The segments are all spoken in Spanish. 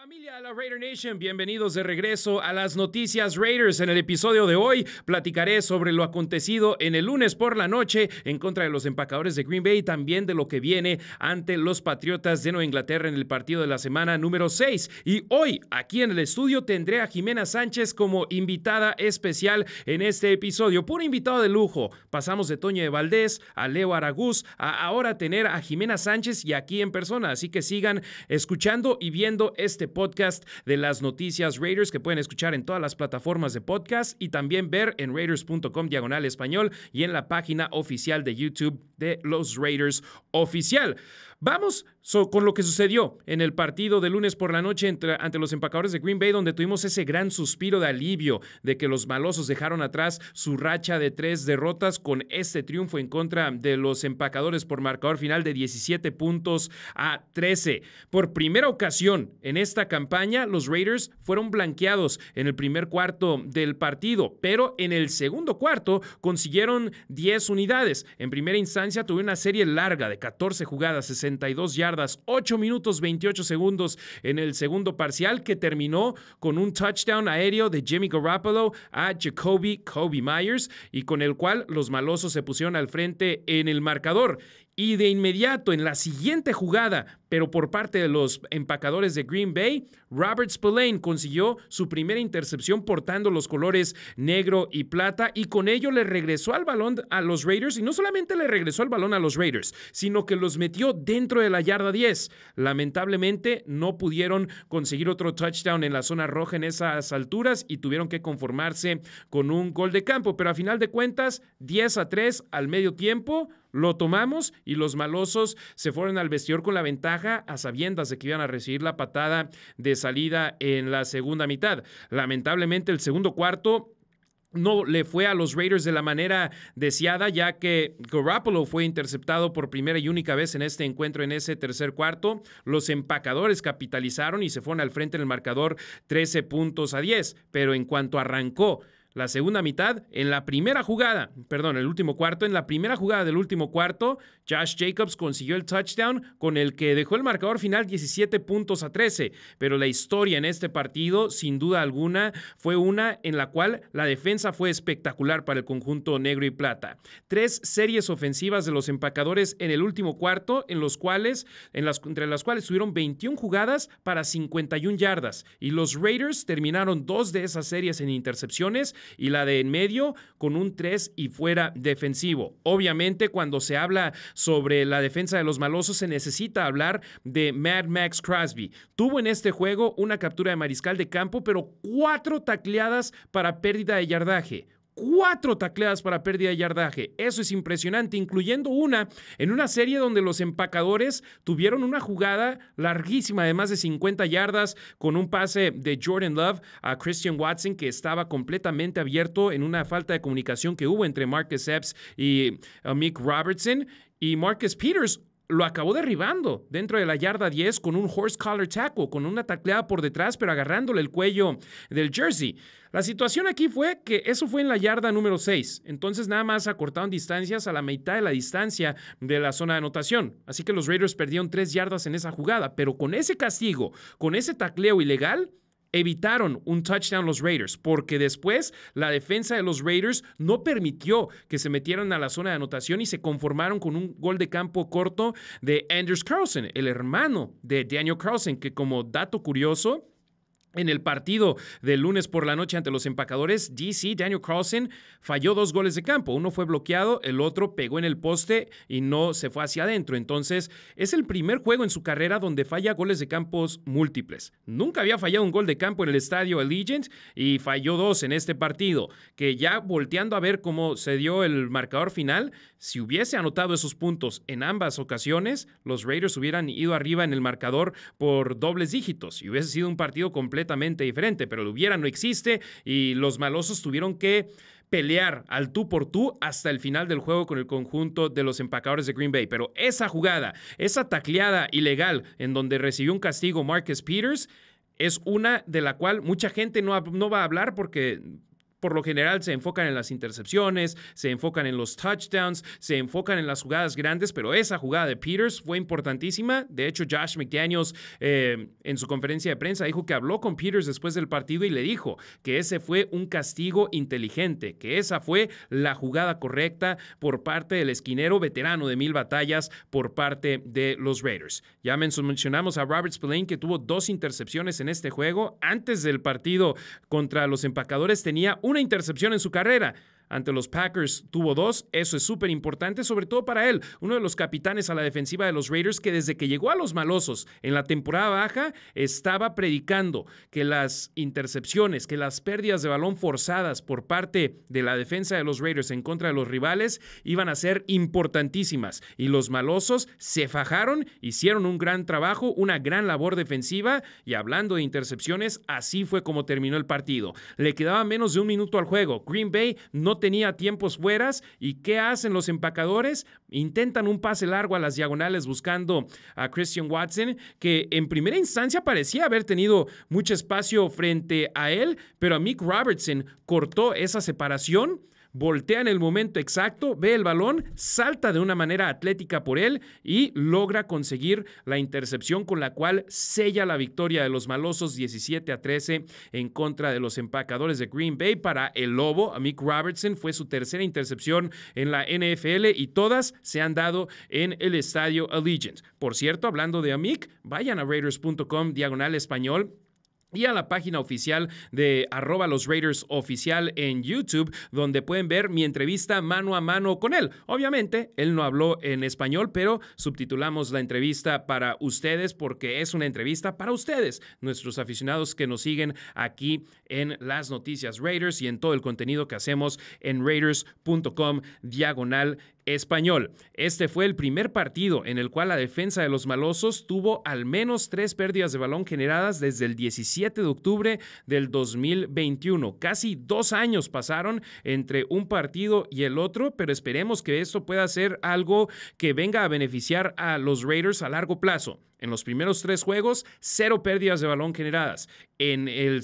Familia de la Raider Nation, bienvenidos de regreso a las noticias Raiders. En el episodio de hoy platicaré sobre lo acontecido en el lunes por la noche en contra de los empacadores de Green Bay también de lo que viene ante los Patriotas de Nueva Inglaterra en el partido de la semana número 6. Y hoy aquí en el estudio tendré a Jimena Sánchez como invitada especial en este episodio. Puro invitado de lujo. Pasamos de Toño de Valdés a Leo Aragús a ahora tener a Jimena Sánchez y aquí en persona. Así que sigan escuchando y viendo este podcast de las noticias Raiders que pueden escuchar en todas las plataformas de podcast y también ver en raiders.com diagonal español y en la página oficial de YouTube de los Raiders oficial. Vamos con lo que sucedió en el partido de lunes por la noche ante los empacadores de Green Bay, donde tuvimos ese gran suspiro de alivio de que los malosos dejaron atrás su racha de tres derrotas con este triunfo en contra de los empacadores por marcador final de 17 puntos a 13. Por primera ocasión en esta campaña, los Raiders fueron blanqueados en el primer cuarto del partido, pero en el segundo cuarto consiguieron 10 unidades. En primera instancia, tuvo una serie larga de 14 jugadas, 62 yardas 8 minutos 28 segundos en el segundo parcial que terminó con un touchdown aéreo de Jimmy Garoppolo a Jacoby Kobe Myers y con el cual los malosos se pusieron al frente en el marcador. Y de inmediato, en la siguiente jugada, pero por parte de los empacadores de Green Bay, Robert Spillane consiguió su primera intercepción portando los colores negro y plata y con ello le regresó al balón a los Raiders y no solamente le regresó al balón a los Raiders, sino que los metió dentro de la yarda 10. Lamentablemente no pudieron conseguir otro touchdown en la zona roja en esas alturas y tuvieron que conformarse con un gol de campo, pero a final de cuentas 10 a 3 al medio tiempo lo tomamos y los malosos se fueron al vestidor con la ventaja a sabiendas de que iban a recibir la patada de salida en la segunda mitad. Lamentablemente el segundo cuarto no le fue a los Raiders de la manera deseada, ya que Garoppolo fue interceptado por primera y única vez en este encuentro en ese tercer cuarto. Los empacadores capitalizaron y se fueron al frente en el marcador 13 puntos a 10, pero en cuanto arrancó la segunda mitad, en la primera jugada, perdón, el último cuarto, en la primera jugada del último cuarto, Josh Jacobs consiguió el touchdown con el que dejó el marcador final 17 puntos a 13, pero la historia en este partido, sin duda alguna, fue una en la cual la defensa fue espectacular para el conjunto negro y plata. Tres series ofensivas de los empacadores en el último cuarto, en los cuales, en las, entre las cuales tuvieron 21 jugadas para 51 yardas, y los Raiders terminaron dos de esas series en intercepciones y la de en medio con un 3 y fuera defensivo. Obviamente cuando se habla sobre la defensa de los malosos se necesita hablar de Mad Max Crosby. Tuvo en este juego una captura de mariscal de campo, pero cuatro tacleadas para pérdida de yardaje cuatro tacleadas para pérdida de yardaje. Eso es impresionante, incluyendo una en una serie donde los empacadores tuvieron una jugada larguísima de más de 50 yardas con un pase de Jordan Love a Christian Watson que estaba completamente abierto en una falta de comunicación que hubo entre Marcus Epps y uh, Mick Robertson. Y Marcus Peters lo acabó derribando dentro de la yarda 10 con un horse collar tackle, con una tacleada por detrás, pero agarrándole el cuello del jersey. La situación aquí fue que eso fue en la yarda número 6, entonces nada más acortaron distancias a la mitad de la distancia de la zona de anotación, así que los Raiders perdieron tres yardas en esa jugada, pero con ese castigo, con ese tacleo ilegal, evitaron un touchdown los Raiders, porque después la defensa de los Raiders no permitió que se metieran a la zona de anotación y se conformaron con un gol de campo corto de Anders Carlson, el hermano de Daniel Carlson, que como dato curioso, en el partido del lunes por la noche ante los empacadores, DC, Daniel Carlson, falló dos goles de campo. Uno fue bloqueado, el otro pegó en el poste y no se fue hacia adentro. Entonces, es el primer juego en su carrera donde falla goles de campos múltiples. Nunca había fallado un gol de campo en el estadio Allegiant y falló dos en este partido. Que ya volteando a ver cómo se dio el marcador final, si hubiese anotado esos puntos en ambas ocasiones, los Raiders hubieran ido arriba en el marcador por dobles dígitos y hubiese sido un partido completo completamente diferente, pero lo hubiera, no existe y los malosos tuvieron que pelear al tú por tú hasta el final del juego con el conjunto de los empacadores de Green Bay. Pero esa jugada, esa tacleada ilegal en donde recibió un castigo Marcus Peters, es una de la cual mucha gente no, no va a hablar porque por lo general se enfocan en las intercepciones, se enfocan en los touchdowns, se enfocan en las jugadas grandes, pero esa jugada de Peters fue importantísima. De hecho, Josh McDaniels eh, en su conferencia de prensa dijo que habló con Peters después del partido y le dijo que ese fue un castigo inteligente, que esa fue la jugada correcta por parte del esquinero veterano de mil batallas por parte de los Raiders. Ya mencionamos a Robert Spillane que tuvo dos intercepciones en este juego. Antes del partido contra los empacadores tenía una intercepción en su carrera ante los Packers tuvo dos. Eso es súper importante, sobre todo para él, uno de los capitanes a la defensiva de los Raiders que desde que llegó a los malosos en la temporada baja estaba predicando que las intercepciones, que las pérdidas de balón forzadas por parte de la defensa de los Raiders en contra de los rivales iban a ser importantísimas. Y los malosos se fajaron, hicieron un gran trabajo, una gran labor defensiva y hablando de intercepciones, así fue como terminó el partido. Le quedaba menos de un minuto al juego. Green Bay no tenía tiempos fueras. ¿Y qué hacen los empacadores? Intentan un pase largo a las diagonales buscando a Christian Watson, que en primera instancia parecía haber tenido mucho espacio frente a él, pero a Mick Robertson cortó esa separación voltea en el momento exacto, ve el balón, salta de una manera atlética por él y logra conseguir la intercepción con la cual sella la victoria de los malosos 17 a 13 en contra de los empacadores de Green Bay para el Lobo. Mick Robertson fue su tercera intercepción en la NFL y todas se han dado en el estadio Allegiant. Por cierto, hablando de Amic, vayan a raiders.com diagonal español y a la página oficial de arroba los Raiders oficial en YouTube, donde pueden ver mi entrevista mano a mano con él. Obviamente, él no habló en español, pero subtitulamos la entrevista para ustedes porque es una entrevista para ustedes, nuestros aficionados que nos siguen aquí en las noticias Raiders y en todo el contenido que hacemos en raiders.com diagonal español. Este fue el primer partido en el cual la defensa de los malosos tuvo al menos tres pérdidas de balón generadas desde el 17 de octubre del 2021. Casi dos años pasaron entre un partido y el otro, pero esperemos que esto pueda ser algo que venga a beneficiar a los Raiders a largo plazo. En los primeros tres juegos, cero pérdidas de balón generadas. En el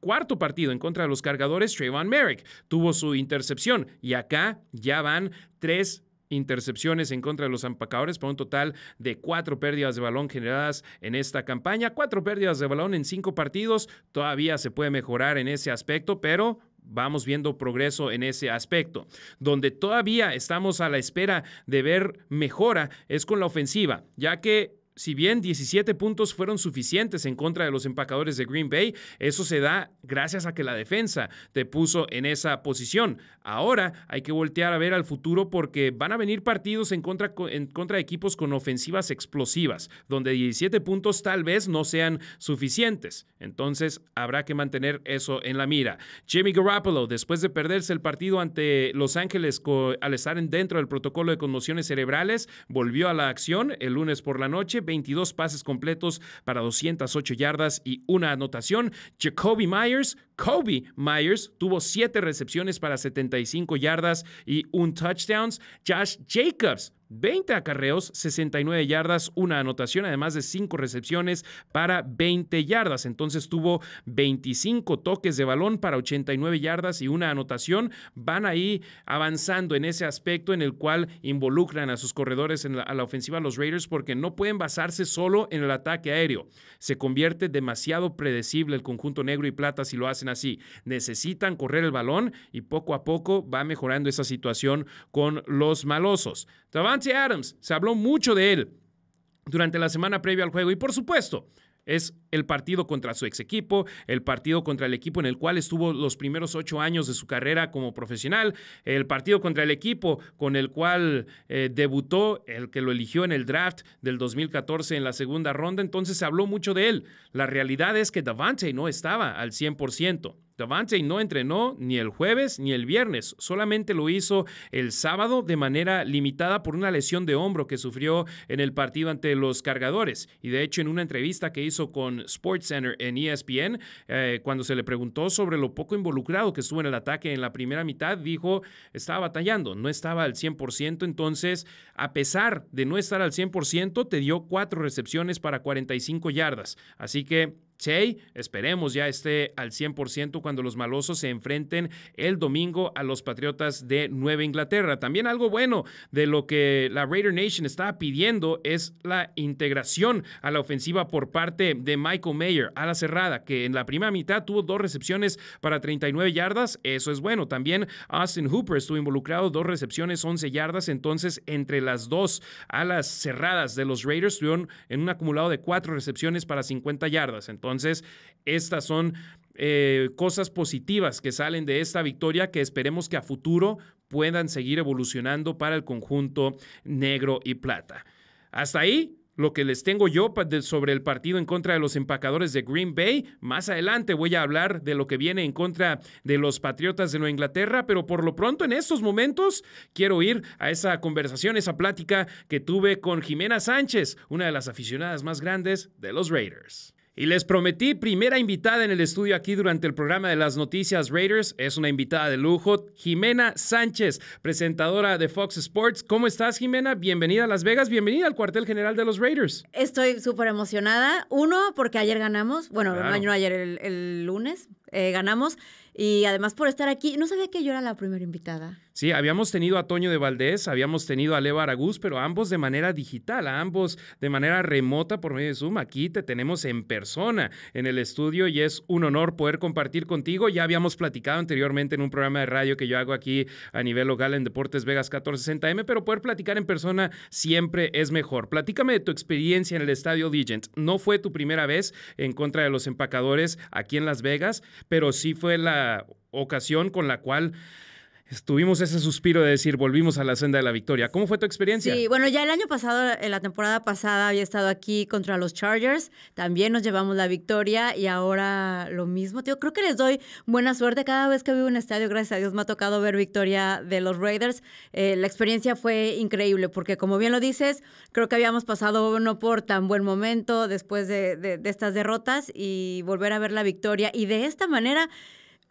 cuarto partido en contra de los cargadores, Trayvon Merrick tuvo su intercepción y acá ya van tres intercepciones en contra de los empacadores para un total de cuatro pérdidas de balón generadas en esta campaña. Cuatro pérdidas de balón en cinco partidos. Todavía se puede mejorar en ese aspecto, pero vamos viendo progreso en ese aspecto. Donde todavía estamos a la espera de ver mejora es con la ofensiva, ya que si bien 17 puntos fueron suficientes en contra de los empacadores de Green Bay, eso se da gracias a que la defensa te puso en esa posición. Ahora hay que voltear a ver al futuro porque van a venir partidos en contra, en contra de equipos con ofensivas explosivas, donde 17 puntos tal vez no sean suficientes. Entonces habrá que mantener eso en la mira. Jimmy Garoppolo, después de perderse el partido ante Los Ángeles al estar dentro del protocolo de conmociones cerebrales, volvió a la acción el lunes por la noche 22 pases completos para 208 yardas y una anotación. Jacoby Myers, Kobe Myers, tuvo 7 recepciones para 75 yardas y un touchdown. Josh Jacobs 20 acarreos, 69 yardas, una anotación, además de 5 recepciones para 20 yardas. Entonces tuvo 25 toques de balón para 89 yardas y una anotación. Van ahí avanzando en ese aspecto en el cual involucran a sus corredores a la ofensiva los Raiders porque no pueden basarse solo en el ataque aéreo. Se convierte demasiado predecible el conjunto negro y plata si lo hacen así. Necesitan correr el balón y poco a poco va mejorando esa situación con los malosos. Davante Adams, se habló mucho de él durante la semana previa al juego. Y por supuesto, es el partido contra su ex equipo, el partido contra el equipo en el cual estuvo los primeros ocho años de su carrera como profesional, el partido contra el equipo con el cual eh, debutó, el que lo eligió en el draft del 2014 en la segunda ronda, entonces se habló mucho de él. La realidad es que Davante no estaba al 100%. Davante no entrenó ni el jueves ni el viernes, solamente lo hizo el sábado de manera limitada por una lesión de hombro que sufrió en el partido ante los cargadores. Y de hecho en una entrevista que hizo con Sports Center en ESPN, eh, cuando se le preguntó sobre lo poco involucrado que estuvo en el ataque en la primera mitad, dijo, estaba batallando, no estaba al 100%, entonces, a pesar de no estar al 100%, te dio cuatro recepciones para 45 yardas. Así que Chey, esperemos ya esté al 100% cuando los malosos se enfrenten el domingo a los Patriotas de Nueva Inglaterra. También algo bueno de lo que la Raider Nation está pidiendo es la integración a la ofensiva por parte de Michael Mayer a la cerrada, que en la primera mitad tuvo dos recepciones para 39 yardas. Eso es bueno. También Austin Hooper estuvo involucrado, dos recepciones, 11 yardas. Entonces, entre las dos alas cerradas de los Raiders, tuvieron en un acumulado de cuatro recepciones para 50 yardas. Entonces, estas son eh, cosas positivas que salen de esta victoria que esperemos que a futuro puedan seguir evolucionando para el conjunto negro y plata. Hasta ahí. Lo que les tengo yo sobre el partido en contra de los empacadores de Green Bay. Más adelante voy a hablar de lo que viene en contra de los Patriotas de Nueva Inglaterra, pero por lo pronto en estos momentos quiero ir a esa conversación, esa plática que tuve con Jimena Sánchez, una de las aficionadas más grandes de los Raiders. Y les prometí primera invitada en el estudio aquí durante el programa de las noticias Raiders. Es una invitada de lujo, Jimena Sánchez, presentadora de Fox Sports. ¿Cómo estás, Jimena? Bienvenida a Las Vegas, bienvenida al cuartel general de los Raiders. Estoy súper emocionada. Uno, porque ayer ganamos, bueno, no ayer, el, lunes eh, ganamos. Y además por estar aquí, no sabía que yo era la primera invitada. Sí, habíamos tenido a Toño de Valdés, habíamos tenido a Leo Aragús, pero ambos de manera digital, ambos de manera remota por medio de Zoom. Aquí te tenemos en persona en el estudio y es un honor poder compartir contigo. Ya habíamos platicado anteriormente en un programa de radio que yo hago aquí a nivel local en Deportes Vegas 1460M, pero poder platicar en persona siempre es mejor. Platícame de tu experiencia en el estadio Legend. No fue tu primera vez en contra de los empacadores aquí en Las Vegas, pero sí fue la ocasión con la cual Estuvimos ese suspiro de decir, volvimos a la senda de la victoria. ¿Cómo fue tu experiencia? Sí, bueno, ya el año pasado, en eh, la temporada pasada, había estado aquí contra los Chargers, también nos llevamos la victoria y ahora lo mismo. tío. creo que les doy buena suerte cada vez que vivo en estadio, gracias a Dios me ha tocado ver victoria de los Raiders. Eh, la experiencia fue increíble porque, como bien lo dices, creo que habíamos pasado no por tan buen momento después de estas derrotas y volver a ver la victoria. Y de esta manera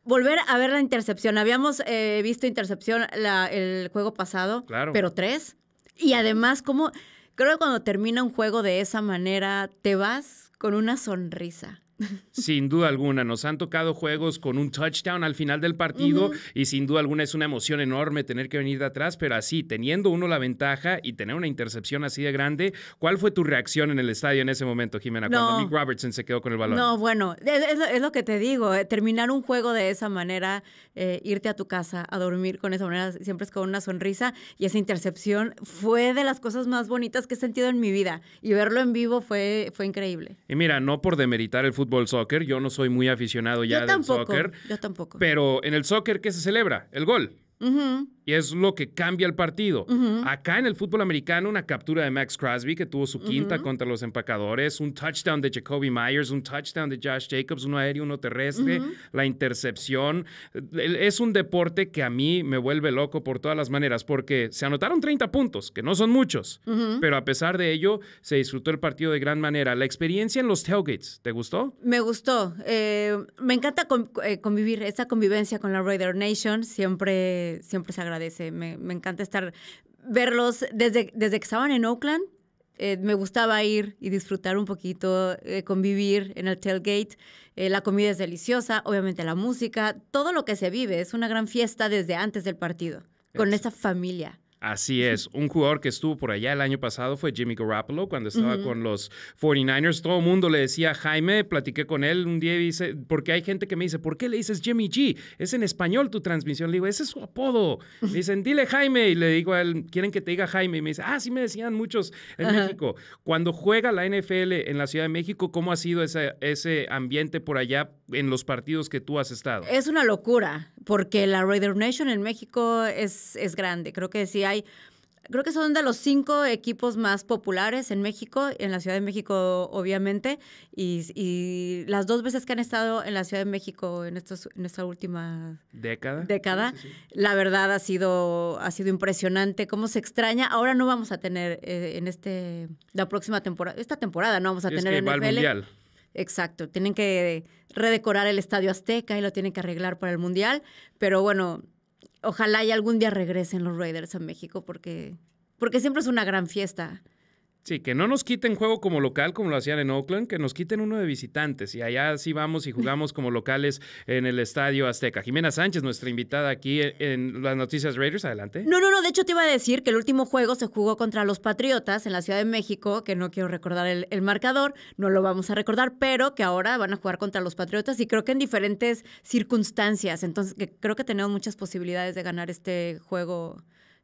volver a ver la intercepción. Habíamos eh, visto intercepción el juego pasado, pero tres. Y además, como creo que cuando termina un juego de esa manera, te vas con una sonrisa sin duda alguna. Nos han tocado juegos con un touchdown al final del partido y sin duda alguna es una emoción enorme tener que venir de atrás, pero así, teniendo uno la ventaja y tener una intercepción así de grande, ¿cuál fue tu reacción en el estadio en ese momento, Jimena, cuando Nick Robertson se quedó con el balón? No, bueno, es, lo que te digo, eh, terminar un juego de esa manera, eh, irte a tu casa a dormir con esa manera, siempre es con una sonrisa y esa intercepción fue de las cosas más bonitas que he sentido en mi vida y verlo en vivo fue, fue increíble. Y mira, no por demeritar el fútbol, soccer. Yo no soy muy aficionado ya yo soccer. Yo tampoco. Pero en el soccer, ¿qué se celebra? El gol. Ajá y es lo que cambia el partido. Acá en el fútbol americano, una captura de Max Crosby, que tuvo su quinta contra los empacadores, un touchdown de Jacoby Myers, un touchdown de Josh Jacobs, uno aéreo, uno terrestre, la intercepción. Es un deporte que a mí me vuelve loco por todas las maneras, porque se anotaron 30 puntos, que no son muchos, pero a pesar de ello, se disfrutó el partido de gran manera. La experiencia en los tailgates, ¿te gustó? Me gustó. Eh, me encanta eh, convivir, esa convivencia con la Raider Nation, siempre, siempre se agradece me, encanta estar, verlos desde, desde que estaban en Oakland. Eh, me gustaba ir y disfrutar un poquito, eh, convivir en el tailgate. Eh, la comida es deliciosa, obviamente la música, todo lo que se vive. Es una gran fiesta desde antes del partido, con esa familia. Así es. Un jugador que estuvo por allá el año pasado fue Jimmy Garoppolo cuando estaba con los 49ers. Todo el mundo le decía Jaime, platiqué con él un día y dice, porque hay gente que me dice, ¿por qué le dices Jimmy G? Es en español tu transmisión. Le digo, ese es su apodo. Me dicen, dile Jaime. Y le digo a él, ¿quieren que te diga Jaime? Y me dice, ah, sí me decían muchos en México. Cuando juega la NFL en la Ciudad de México, ¿cómo ha sido ese, ambiente por allá en los partidos que tú has estado? Es una locura, porque la Raider Nation en México es, es grande. Creo que decía creo que son de los cinco equipos más populares en México, en la Ciudad de México obviamente, y, las dos veces que han estado en la Ciudad de México en, en esta última década, década la verdad ha sido, ha sido impresionante, cómo se extraña. Ahora no vamos a tener eh, en este, la próxima temporada, esta temporada no vamos a tener en el Mundial. Exacto, tienen que redecorar el Estadio Azteca y lo tienen que arreglar para el Mundial, pero bueno, ojalá y algún día regresen los Raiders a México porque, porque siempre es una gran fiesta. Sí, que no nos quiten juego como local, como lo hacían en Oakland, que nos quiten uno de visitantes. Y allá sí vamos y jugamos como locales en el Estadio Azteca. Jimena Sánchez, nuestra invitada aquí e, en las noticias Raiders, adelante. No, no, no, de hecho te iba a decir que el último juego se jugó contra los Patriotas en la Ciudad de México, que no quiero recordar el, marcador, no lo vamos a recordar, pero que ahora van a jugar contra los Patriotas y creo que en diferentes circunstancias. Entonces, creo que tenemos muchas posibilidades de ganar este juego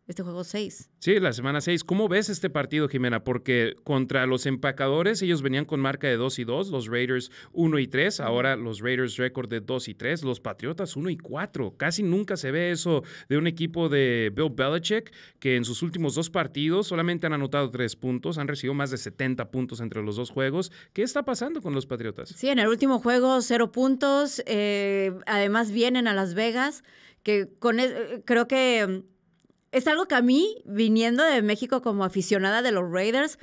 este juego 6. Sí, la semana 6. ¿Cómo ves este partido, Jimena? Porque contra los empacadores, ellos venían con marca de 2 y 2, los Raiders 1 y 3, ahora los Raiders récord de 2 y 3, los Patriotas 1 y 4. Casi nunca se ve eso de un equipo de Bill Belichick, que en sus últimos dos partidos solamente han anotado 3 puntos, han recibido más de 70 puntos entre los dos juegos. ¿Qué está pasando con los Patriotas? Sí, en el último juego, 0 puntos. Eh, además, vienen a Las Vegas, que con, e, creo que es algo que a mí, viniendo de México como aficionada de los Raiders,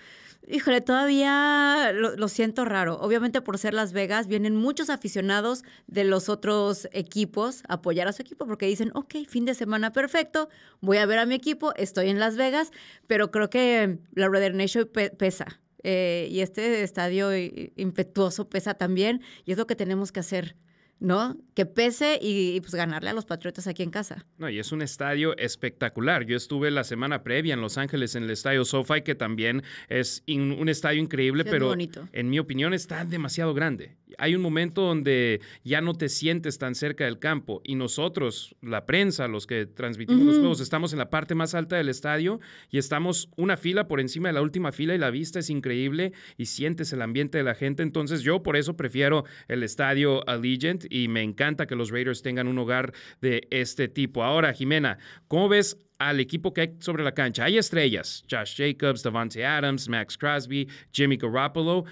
híjole, todavía lo, siento raro. Obviamente por ser Las Vegas, vienen muchos aficionados de los otros equipos a apoyar a su equipo porque dicen, ok, fin de semana perfecto, voy a ver a mi equipo, estoy en Las Vegas, pero creo que la Raider Nation pesa. Eh, y este estadio impetuoso pesa también y es lo que tenemos que hacer ¿no? Que pese y, pues ganarle a los Patriotas aquí en casa. No, y es un estadio espectacular. Yo estuve la semana previa en Los Ángeles en el estadio SoFi, que también es un estadio increíble, pero en mi opinión está demasiado grande hay un momento donde ya no te sientes tan cerca del campo y nosotros, la prensa, los que transmitimos los juegos, estamos en la parte más alta del estadio y estamos una fila por encima de la última fila y la vista es increíble y sientes el ambiente de la gente. Entonces yo por eso prefiero el estadio Allegiant y me encanta que los Raiders tengan un hogar de este tipo. Ahora, Jimena, ¿cómo ves al equipo que hay sobre la cancha? Hay estrellas, Josh Jacobs, Davante Adams, Max Crosby, Jimmy Garoppolo.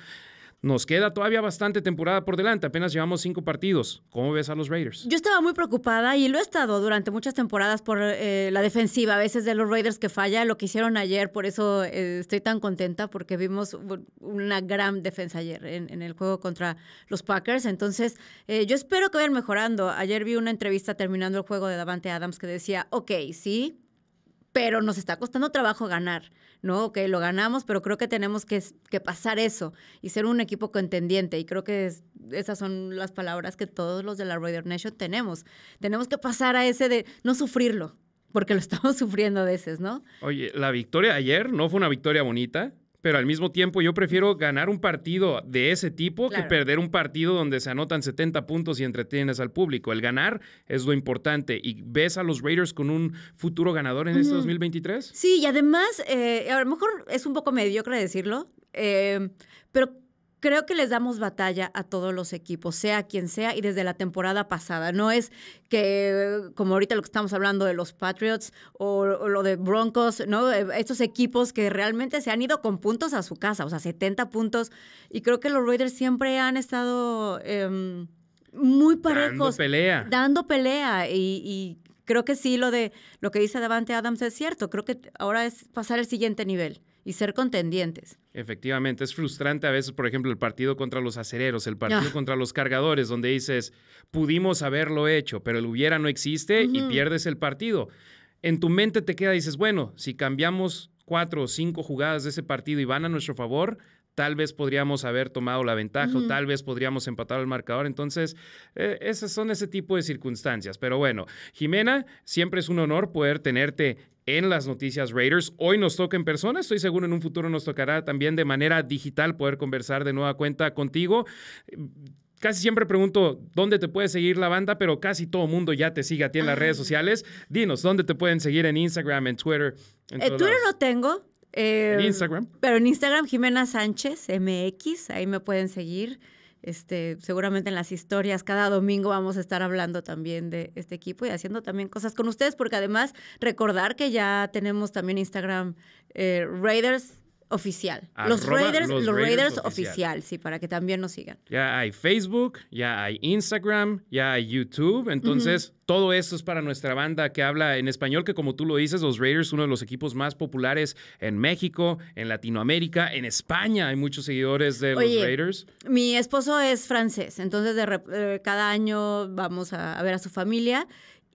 Nos queda todavía bastante temporada por delante, apenas llevamos cinco partidos. ¿Cómo ves a los Raiders? Yo estaba muy preocupada y lo he estado durante muchas temporadas por eh, la defensiva a veces de los Raiders que falla, lo que hicieron ayer, por eso eh, estoy tan contenta porque vimos una gran defensa ayer en, el juego contra los Packers. Entonces, eh, yo espero que vayan mejorando. Ayer vi una entrevista terminando el juego de Davante Adams que decía, ok, sí, pero nos está costando trabajo ganar, ¿no? Ok, lo ganamos, pero creo que tenemos que, pasar eso y ser un equipo contendiente. Y creo que esas son las palabras que todos los de la Raider Nation tenemos. Tenemos que pasar a ese de no sufrirlo, porque lo estamos sufriendo a veces, ¿no? Oye, la victoria ayer no fue una victoria bonita pero al mismo tiempo yo prefiero ganar un partido de ese tipo que perder un partido donde se anotan 70 puntos y entretienes al público. El ganar es lo importante. ¿Y ves a los Raiders con un futuro ganador en este 2023? Sí, y además, eh, a lo mejor es un poco mediocre decirlo, eh, pero creo que les damos batalla a todos los equipos, sea quien sea, y desde la temporada pasada. No es que, como ahorita lo que estamos hablando de los Patriots o, lo de Broncos, ¿no? Eh, estos equipos que realmente se han ido con puntos a su casa, o sea, 70 puntos. Y creo que los Raiders siempre han estado em, muy parejos. Dando pelea. Dando pelea. Y, y creo que sí, lo de lo que dice Davante Adams es cierto. Creo que ahora es pasar al siguiente nivel y ser contendientes. Efectivamente, es frustrante a veces, por ejemplo, el partido contra los acereros, el partido ah. contra los cargadores, donde dices, pudimos haberlo hecho, pero el hubiera no existe y pierdes el partido. En tu mente te queda, y dices, bueno, si cambiamos cuatro o cinco jugadas de ese partido y van a nuestro favor, tal vez podríamos haber tomado la ventaja o tal vez podríamos empatar el marcador. Entonces, eh, esas son ese tipo de circunstancias. Pero bueno, Jimena, siempre es un honor poder tenerte en las noticias Raiders. Hoy nos toca en persona, estoy seguro en un futuro nos tocará también de manera digital poder conversar de nueva cuenta contigo. Casi siempre pregunto dónde te puede seguir la banda, pero casi todo mundo ya te sigue a ti en las redes sociales. Dinos, ¿dónde te pueden seguir en Instagram, en Twitter? En eh, Twitter no tengo. Eh, Instagram. Pero en Instagram, Jimena Sánchez MX, ahí me pueden seguir. Este, seguramente en las historias cada domingo vamos a estar hablando también de este equipo y haciendo también cosas con ustedes, porque además recordar que ya tenemos también Instagram eh, Raiders Oficial. Los Raiders, los Raiders, oficial. sí, para que también nos sigan. Ya hay Facebook, ya hay Instagram, ya hay YouTube. Entonces, todo esto es para nuestra banda que habla en español, que como tú lo dices, los Raiders, uno de los equipos más populares en México, en Latinoamérica, en España. Hay muchos seguidores de los Raiders. Mi esposo es francés, entonces de eh, cada año vamos a ver a su familia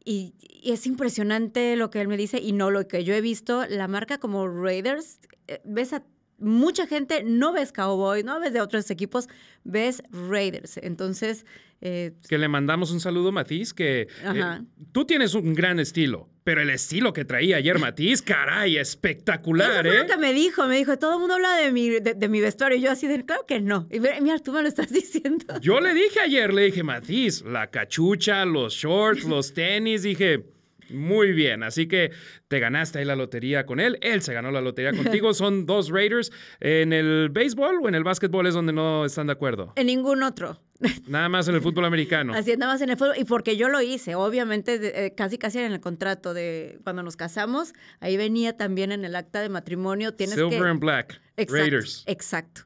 y, es impresionante lo que él me dice y no lo que yo he visto. La marca como Raiders, eh, ves a mucha gente, no ves Cowboy, no ves de otros equipos, ves Raiders. Entonces... Eh, que le mandamos un saludo, Matiz, que eh, tú tienes un gran estilo. Pero el estilo que traía ayer Matiz, caray, espectacular, Eso ¿eh? que me dijo, me dijo, todo el mundo habla de mi, de, mi vestuario. Y yo así de, claro que no. Y mira, tú me lo estás diciendo. Yo le dije ayer, le dije, Matiz, la cachucha, los shorts, los tenis, dije... Muy bien, así que te ganaste ahí la lotería con él, él se ganó la lotería contigo, son dos Raiders. ¿En el béisbol o en el básquetbol es donde no están de acuerdo? En ningún otro. Nada más en el fútbol americano. Así es, nada más en el fútbol. Y porque yo lo hice, obviamente, eh, casi casi en el contrato de cuando nos casamos, ahí venía también en el acta de matrimonio. Tienes Silver and Black, Raiders. Exacto.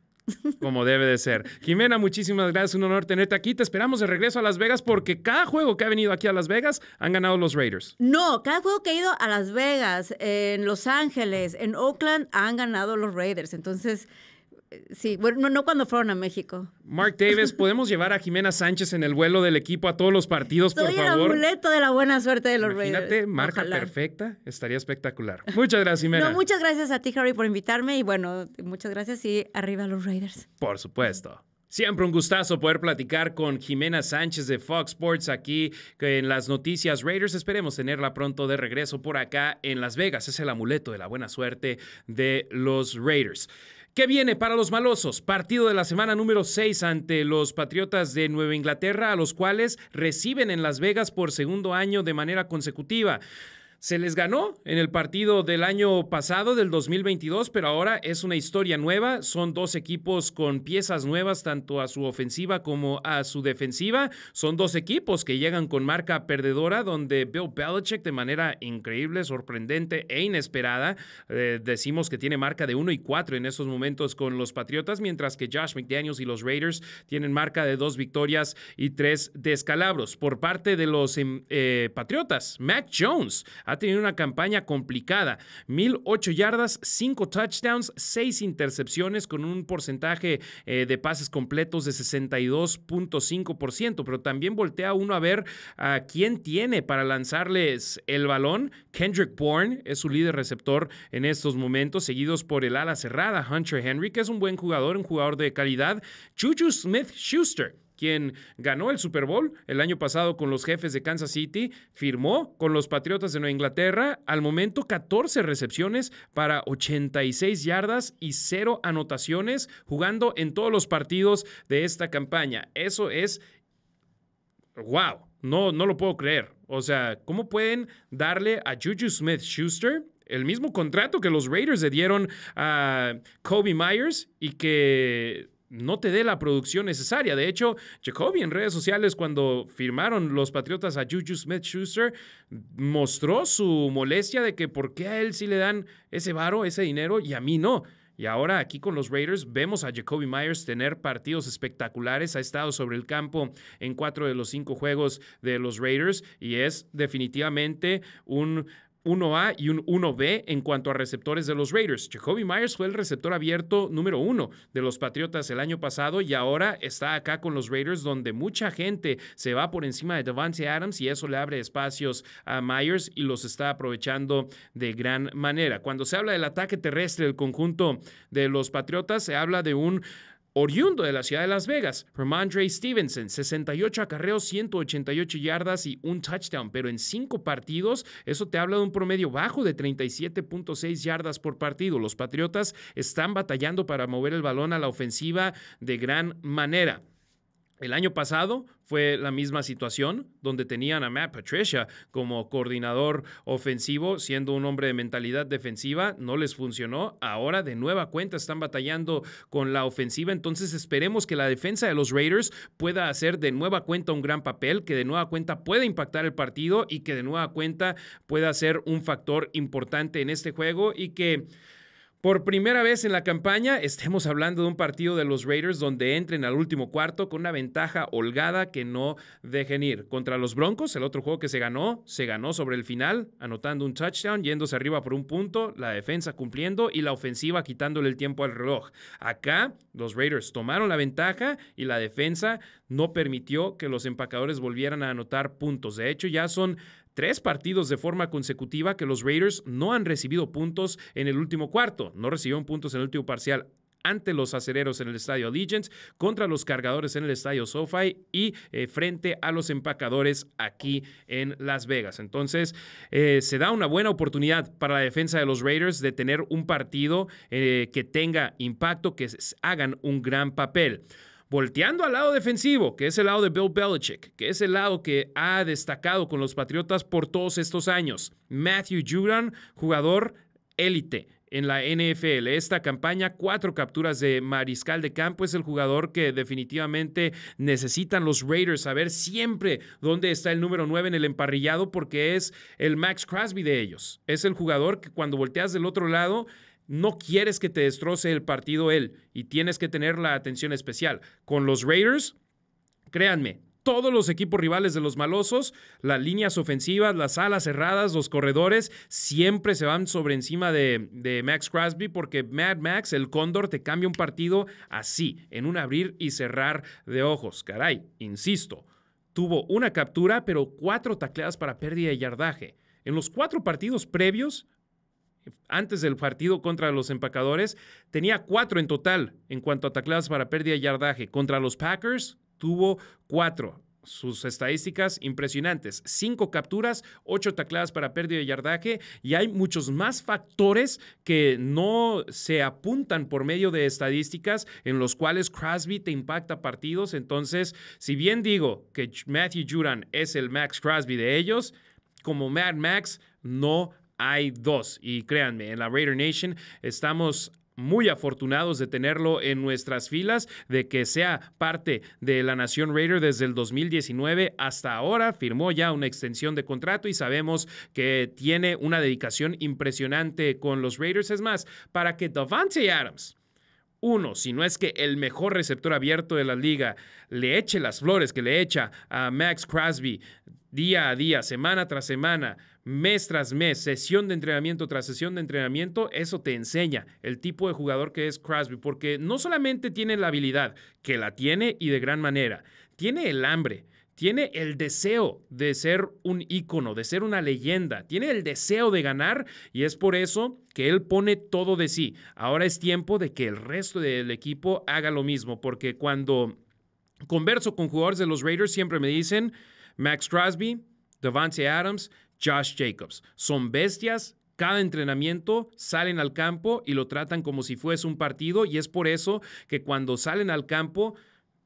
Como debe de ser. Jimena, muchísimas gracias. Un honor tenerte aquí. Te esperamos de regreso a Las Vegas porque cada juego que ha venido aquí a Las Vegas han ganado los Raiders. No, cada juego que ha ido a Las Vegas, en Los Ángeles, en Oakland, han ganado los Raiders. Entonces, Sí, bueno, no, cuando fueron a México. Mark Davis, ¿podemos llevar a Jimena Sánchez en el vuelo del equipo a todos los partidos, por favor? el amuleto de la buena suerte de los Imagínate, Raiders. marca perfecta, estaría espectacular. Muchas gracias, Jimena. No, muchas gracias a ti, Harry, por invitarme y bueno, muchas gracias y arriba los Raiders. Por supuesto. Siempre un gustazo poder platicar con Jimena Sánchez de Fox Sports aquí en las noticias Raiders. Esperemos tenerla pronto de regreso por acá en Las Vegas. Es el amuleto de la buena suerte de los Raiders. ¿Qué viene para los malosos? Partido de la semana número 6 ante los Patriotas de Nueva Inglaterra, a los cuales reciben en Las Vegas por segundo año de manera consecutiva. Se les ganó en el partido del año pasado, del 2022, pero ahora es una historia nueva. Son dos equipos con piezas nuevas, tanto a su ofensiva como a su defensiva. Son dos equipos que llegan con marca perdedora, donde Bill Belichick, de manera increíble, sorprendente e inesperada, eh, decimos que tiene marca de 1 y 4 en esos momentos con los Patriotas, mientras que Josh McDaniels y los Raiders tienen marca de dos victorias y tres descalabros. Por parte de los em, eh, Patriotas, Mac Jones ha tenido una campaña complicada. 1008 yardas, 5 touchdowns, 6 intercepciones con un porcentaje eh, de pases completos de 62.5%. Pero también voltea uno a ver a quién tiene para lanzarles el balón. Kendrick Bourne es su líder receptor en estos momentos, seguidos por el ala cerrada Hunter Henry, que es un buen jugador, un jugador de calidad. Juju Smith Schuster quien ganó el Super Bowl el año pasado con los jefes de Kansas City, firmó con los Patriotas de Nueva Inglaterra al momento 14 recepciones para 86 yardas y cero anotaciones jugando en todos los partidos de esta campaña. Eso es wow, no, no lo puedo creer. O sea, ¿cómo pueden darle a Juju Smith Schuster el mismo contrato que los Raiders le dieron a Kobe Myers y que no te dé la producción necesaria. De hecho, Jacoby en redes sociales cuando firmaron los Patriotas a Juju Smith-Schuster mostró su molestia de que por qué a él sí le dan ese varo, ese dinero y a mí no. Y ahora aquí con los Raiders vemos a Jacoby Myers tener partidos espectaculares. Ha estado sobre el campo en cuatro de los cinco juegos de los Raiders y es definitivamente un 1A y un 1B en cuanto a receptores de los Raiders. Jacoby Myers fue el receptor abierto número uno de los Patriotas el año pasado y ahora está acá con los Raiders donde mucha gente se va por encima de Devante Adams y eso le abre espacios a Myers y los está aprovechando de gran manera. Cuando se habla del ataque terrestre del conjunto de los Patriotas, se habla de un Oriundo de la ciudad de Las Vegas, Ramondre Stevenson, 68 acarreos, 188 yardas y un touchdown, pero en cinco partidos, eso te habla de un promedio bajo de 37.6 yardas por partido. Los Patriotas están batallando para mover el balón a la ofensiva de gran manera. El año pasado fue la misma situación, donde tenían a Matt Patricia como coordinador ofensivo, siendo un hombre de mentalidad defensiva, no les funcionó. Ahora de nueva cuenta están batallando con la ofensiva, entonces esperemos que la defensa de los Raiders pueda hacer de nueva cuenta un gran papel, que de nueva cuenta pueda impactar el partido y que de nueva cuenta pueda ser un factor importante en este juego y que por primera vez en la campaña, estemos hablando de un partido de los Raiders donde entren al último cuarto con una ventaja holgada que no dejen ir. Contra los Broncos, el otro juego que se ganó, se ganó sobre el final, anotando un touchdown, yéndose arriba por un punto, la defensa cumpliendo y la ofensiva quitándole el tiempo al reloj. Acá, los Raiders tomaron la ventaja y la defensa no permitió que los empacadores volvieran a anotar puntos. De hecho, ya son tres partidos de forma consecutiva que los Raiders no han recibido puntos en el último cuarto, no recibieron puntos en el último parcial ante los acereros en el estadio Allegiance, contra los cargadores en el estadio SoFi y eh, frente a los empacadores aquí en Las Vegas. Entonces, eh, se da una buena oportunidad para la defensa de los Raiders de tener un partido eh, que tenga impacto, que hagan un gran papel volteando al lado defensivo, que es el lado de Bill Belichick, que es el lado que ha destacado con los Patriotas por todos estos años. Matthew Judon, jugador élite en la NFL. Esta campaña, cuatro capturas de mariscal de campo, es el jugador que definitivamente necesitan los Raiders saber siempre dónde está el número nueve en el emparrillado porque es el Max Crosby de ellos. Es el jugador que cuando volteas del otro lado no quieres que te destroce el partido él y tienes que tener la atención especial. Con los Raiders, créanme, todos los equipos rivales de los malosos, las líneas ofensivas, las alas cerradas, los corredores, siempre se van sobre encima de, Max Crosby porque Mad Max, el cóndor, te cambia un partido así, en un abrir y cerrar de ojos. Caray, insisto, tuvo una captura, pero cuatro tacleadas para pérdida de yardaje. En los cuatro partidos previos, antes del partido contra los empacadores, tenía cuatro en total en cuanto a tacleadas para pérdida y yardaje. Contra los Packers tuvo cuatro. Sus estadísticas impresionantes. Cinco capturas, ocho tacladas para pérdida de yardaje. Y hay muchos más factores que no se apuntan por medio de estadísticas en los cuales Crosby te impacta partidos. Entonces, si bien digo que Matthew Juran es el Max Crosby de ellos, como Mad Max, no hay dos. Y créanme, en la Raider Nation estamos muy afortunados de tenerlo en nuestras filas, de que sea parte de la Nación Raider desde el 2019 hasta ahora. Firmó ya una extensión de contrato y sabemos que tiene una dedicación impresionante con los Raiders. Es más, para que Davante Adams uno, si no es que el mejor receptor abierto de la liga, le eche las flores que le echa a Max Crosby día a día, semana tras semana, mes tras mes, sesión de entrenamiento tras sesión de entrenamiento, eso te enseña el tipo de jugador que es Crosby, porque no solamente tiene la habilidad, que la tiene y de gran manera, tiene el hambre, tiene el deseo de ser un ícono, de ser una leyenda, tiene el deseo de ganar y es por eso que él pone todo de sí. Ahora es tiempo de que el resto del equipo haga lo mismo, porque cuando converso con jugadores de los Raiders siempre me dicen, Max Crosby, Devante Adams, Josh Jacobs. Son bestias, cada entrenamiento salen al campo y lo tratan como si fuese un partido y es por eso que cuando salen al campo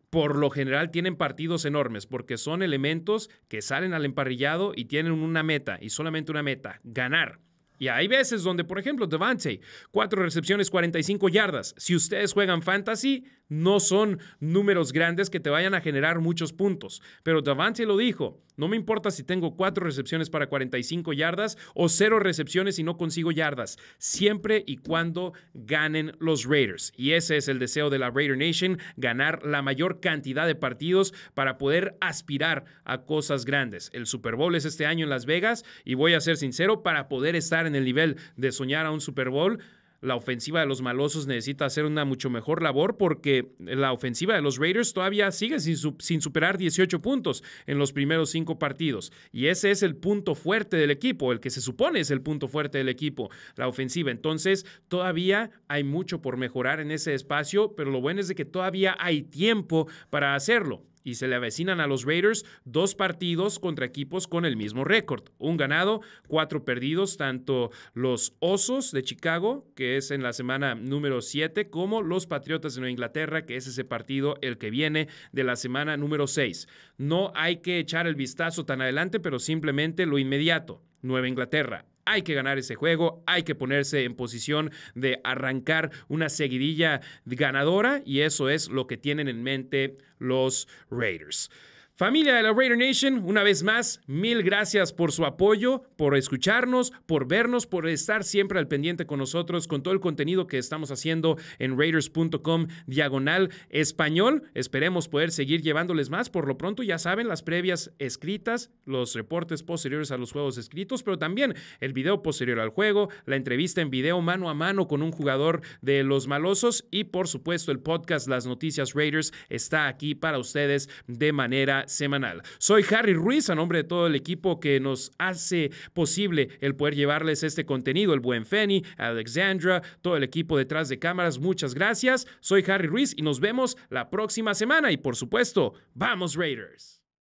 por lo general tienen partidos enormes porque son elementos que salen al emparrillado y tienen una meta y solamente una meta, ganar. Y hay veces donde, por ejemplo, Devante, cuatro recepciones, 45 yardas. Si ustedes juegan fantasy, no son números grandes que te vayan a generar muchos puntos. Pero Davante lo dijo, no me importa si tengo cuatro recepciones para 45 yardas o cero recepciones y no consigo yardas, siempre y cuando ganen los Raiders. Y ese es el deseo de la Raider Nation, ganar la mayor cantidad de partidos para poder aspirar a cosas grandes. El Super Bowl es este año en Las Vegas y voy a ser sincero, para poder estar en el nivel de soñar a un Super Bowl, la ofensiva de los malosos necesita hacer una mucho mejor labor porque la ofensiva de los Raiders todavía sigue sin, superar 18 puntos en los primeros cinco partidos. Y ese es el punto fuerte del equipo, el que se supone es el punto fuerte del equipo, la ofensiva. Entonces, todavía hay mucho por mejorar en ese espacio, pero lo bueno es de que todavía hay tiempo para hacerlo y se le avecinan a los Raiders dos partidos contra equipos con el mismo récord. Un ganado, cuatro perdidos, tanto los Osos de Chicago, que es en la semana número 7, como los Patriotas de Nueva Inglaterra, que es ese partido el que viene de la semana número 6. No hay que echar el vistazo tan adelante, pero simplemente lo inmediato. Nueva Inglaterra, hay que ganar ese juego, hay que ponerse en posición de arrancar una seguidilla ganadora y eso es lo que tienen en mente los Raiders. Familia de la Raider Nation, una vez más, mil gracias por su apoyo, por escucharnos, por vernos, por estar siempre al pendiente con nosotros, con todo el contenido que estamos haciendo en raiders.com diagonal español. Esperemos poder seguir llevándoles más. Por lo pronto, ya saben, las previas escritas, los reportes posteriores a los juegos escritos, pero también el video posterior al juego, la entrevista en video mano a mano con un jugador de los malosos y, por supuesto, el podcast Las Noticias Raiders está aquí para ustedes de manera semanal. Soy Harry Ruiz, a nombre de todo el equipo que nos hace posible el poder llevarles este contenido, el buen Feni, Alexandra, todo el equipo detrás de cámaras, muchas gracias. Soy Harry Ruiz y nos vemos la próxima semana y por supuesto, vamos Raiders.